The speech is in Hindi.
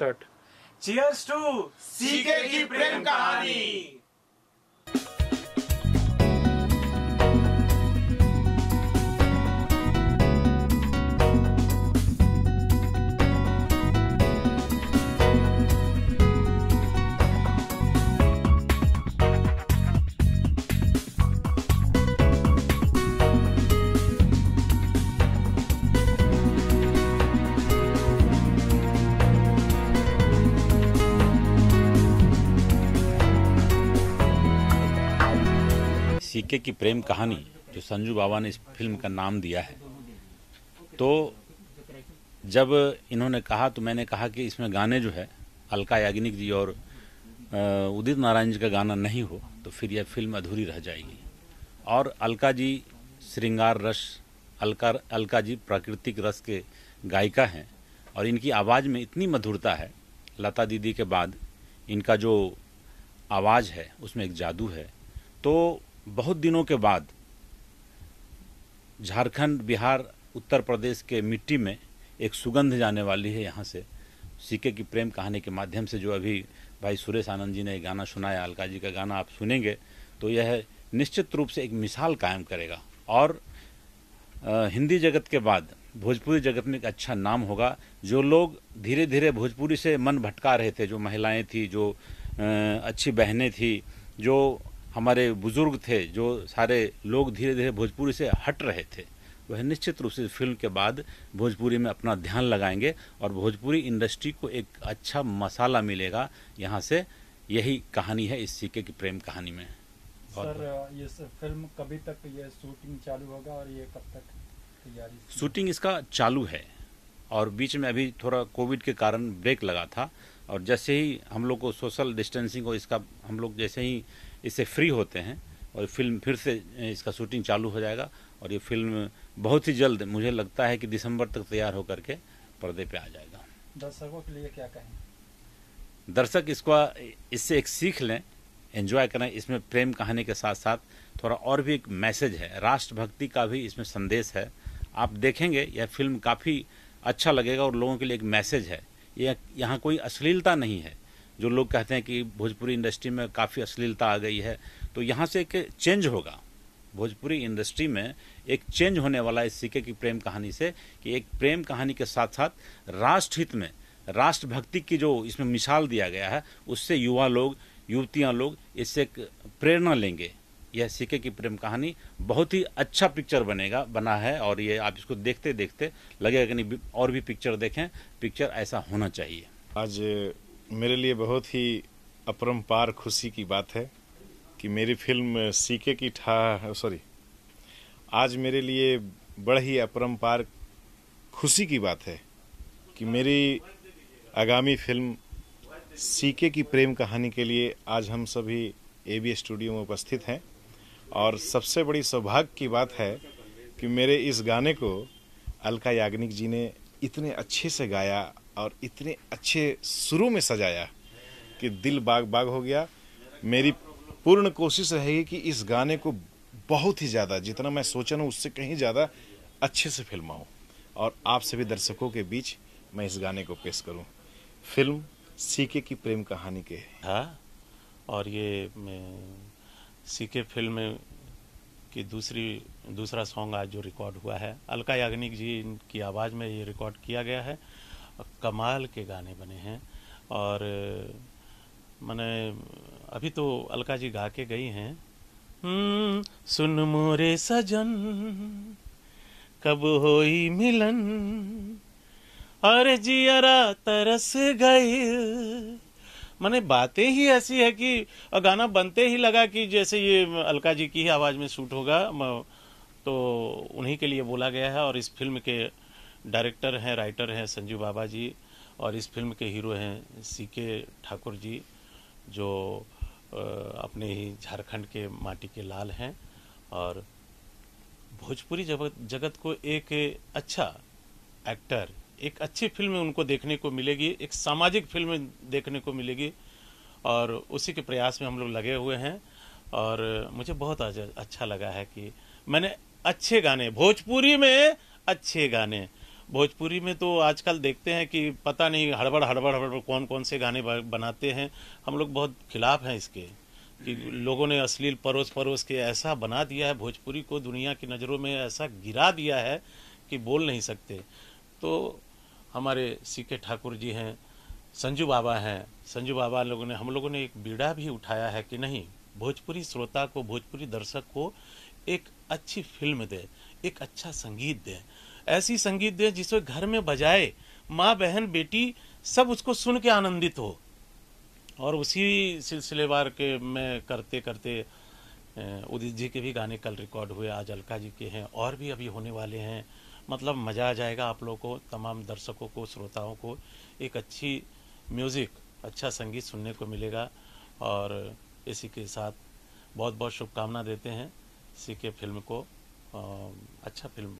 स्टार्ट चीयर्स टू सीके की प्रेम कहानी सीके की प्रेम कहानी जो संजू बाबा ने इस फिल्म का नाम दिया है तो जब इन्होंने कहा तो मैंने कहा कि इसमें गाने जो है अलका याग्निक जी और उदित नारायण जी का गाना नहीं हो तो फिर यह फिल्म अधूरी रह जाएगी और अलका जी श्रृंगार रस अलका अलका जी प्राकृतिक रस के गायिका हैं और इनकी आवाज़ में इतनी मधुरता है लता दीदी के बाद इनका जो आवाज़ है उसमें एक जादू है तो बहुत दिनों के बाद झारखंड बिहार उत्तर प्रदेश के मिट्टी में एक सुगंध जाने वाली है यहाँ से सीके की प्रेम कहानी के माध्यम से जो अभी भाई सुरेश आनंद जी ने गाना सुनाया अलका जी का गाना आप सुनेंगे तो यह निश्चित रूप से एक मिसाल कायम करेगा और आ, हिंदी जगत के बाद भोजपुरी जगत में एक अच्छा नाम होगा जो लोग धीरे धीरे भोजपुरी से मन भटका रहे थे जो महिलाएं थी जो आ, अच्छी बहनें थी जो हमारे बुजुर्ग थे जो सारे लोग धीरे धीरे भोजपुरी से हट रहे थे वह निश्चित रूप से फिल्म के बाद भोजपुरी में अपना ध्यान लगाएंगे और भोजपुरी इंडस्ट्री को एक अच्छा मसाला मिलेगा यहाँ से यही कहानी है इस सिक्के की प्रेम कहानी में सर ये फिल्म कभी तक ये शूटिंग चालू होगा और ये कब तक तैयारी शूटिंग इसका चालू है और बीच में अभी थोड़ा कोविड के कारण ब्रेक लगा था और जैसे ही हम लोग को सोशल डिस्टेंसिंग और इसका हम लोग जैसे ही इससे फ्री होते हैं और फिल्म फिर से इसका शूटिंग चालू हो जाएगा और ये फिल्म बहुत ही जल्द मुझे लगता है कि दिसंबर तक तैयार होकर के पर्दे पे आ जाएगा दर्शकों के लिए क्या कहें दर्शक इसको इससे एक सीख लें एंजॉय करें इसमें प्रेम कहानी के साथ साथ थोड़ा और भी एक मैसेज है राष्ट्रभक्ति का भी इसमें संदेश है आप देखेंगे यह फिल्म काफ़ी अच्छा लगेगा और लोगों के लिए एक मैसेज है यह यहाँ कोई अश्लीलता नहीं है जो लोग कहते हैं कि भोजपुरी इंडस्ट्री में काफ़ी अश्लीलता आ गई है तो यहाँ से एक चेंज होगा भोजपुरी इंडस्ट्री में एक चेंज होने वाला है इस सिक्के की प्रेम कहानी से कि एक प्रेम कहानी के साथ साथ राष्ट्रहित में राष्ट्रभक्ति की जो इसमें मिसाल दिया गया है उससे युवा लोग युवतियाँ लोग इससे प्रेरणा लेंगे यह सिक्के की प्रेम कहानी बहुत ही अच्छा पिक्चर बनेगा बना है और ये आप इसको देखते देखते लगेगा कि नहीं और भी पिक्चर देखें पिक्चर ऐसा होना चाहिए आज मेरे लिए बहुत ही अपरम्पार खुशी की बात है कि मेरी फिल्म सीके की ठा सॉरी आज मेरे लिए बड़ा ही अपरम्पार खुशी की बात है कि मेरी आगामी फिल्म सीके की प्रेम कहानी के लिए आज हम सभी ए बी स्टूडियो में उपस्थित हैं और सबसे बड़ी सौभाग्य की बात है कि मेरे इस गाने को अलका याग्निक जी ने इतने अच्छे से गाया और इतने अच्छे शुरू में सजाया कि दिल बाग बाग हो गया मेरी पूर्ण कोशिश रहेगी कि इस गाने को बहुत ही ज़्यादा जितना मैं सोचा हूँ उससे कहीं ज़्यादा अच्छे से फिल्माऊँ और आप सभी दर्शकों के बीच मैं इस गाने को पेश करूँ फिल्म सीके की प्रेम कहानी के हाँ और ये सीके फिल्म कि दूसरी दूसरा सॉन्ग आज जो रिकॉर्ड हुआ है अलका याग्निक जी की आवाज़ में ये रिकॉर्ड किया गया है कमाल के गाने बने हैं और मैंने अभी तो अलका जी गा के गई हैं हम्म, सुन मोरे सजन कब होई मिलन जी जियरा तरस गई मैंने बातें ही ऐसी है कि गाना बनते ही लगा कि जैसे ये अलका जी की ही आवाज़ में शूट होगा तो उन्हीं के लिए बोला गया है और इस फिल्म के डायरेक्टर हैं राइटर हैं संजू बाबा जी और इस फिल्म के हीरो हैं सी के ठाकुर जी जो अपने ही झारखंड के माटी के लाल हैं और भोजपुरी जगत जगत को एक अच्छा एक्टर एक अच्छी फिल्म उनको देखने को मिलेगी एक सामाजिक फिल्म देखने को मिलेगी और उसी के प्रयास में हम लोग लगे हुए हैं और मुझे बहुत अच्छा लगा है कि मैंने अच्छे गाने भोजपुरी में अच्छे गाने भोजपुरी में तो आजकल देखते हैं कि पता नहीं हड़बड़ हड़बड़ हड़बड़ कौन कौन से गाने बनाते हैं हम लोग बहुत खिलाफ हैं इसके कि लोगों ने अश्लील परोस परोस के ऐसा बना दिया है भोजपुरी को दुनिया की नज़रों में ऐसा गिरा दिया है कि बोल नहीं सकते तो हमारे सी के ठाकुर जी हैं संजू बाबा हैं संजू बाबा लोगों ने हम लोगों ने एक बीड़ा भी उठाया है कि नहीं भोजपुरी श्रोता को भोजपुरी दर्शक को एक अच्छी फिल्म दे एक अच्छा संगीत दे ऐसी संगीत दे जिसे घर में बजाए माँ बहन बेटी सब उसको सुन के आनंदित हो और उसी सिलसिलेवार के में करते करते उदित जी के भी गाने कल रिकॉर्ड हुए आज अलका जी के हैं और भी अभी होने वाले हैं मतलब मज़ा आ जाएगा आप लोगों को तमाम दर्शकों को श्रोताओं को एक अच्छी म्यूज़िक अच्छा संगीत सुनने को मिलेगा और इसी के साथ बहुत बहुत शुभकामना देते हैं इसी के फिल्म को अच्छा फिल्म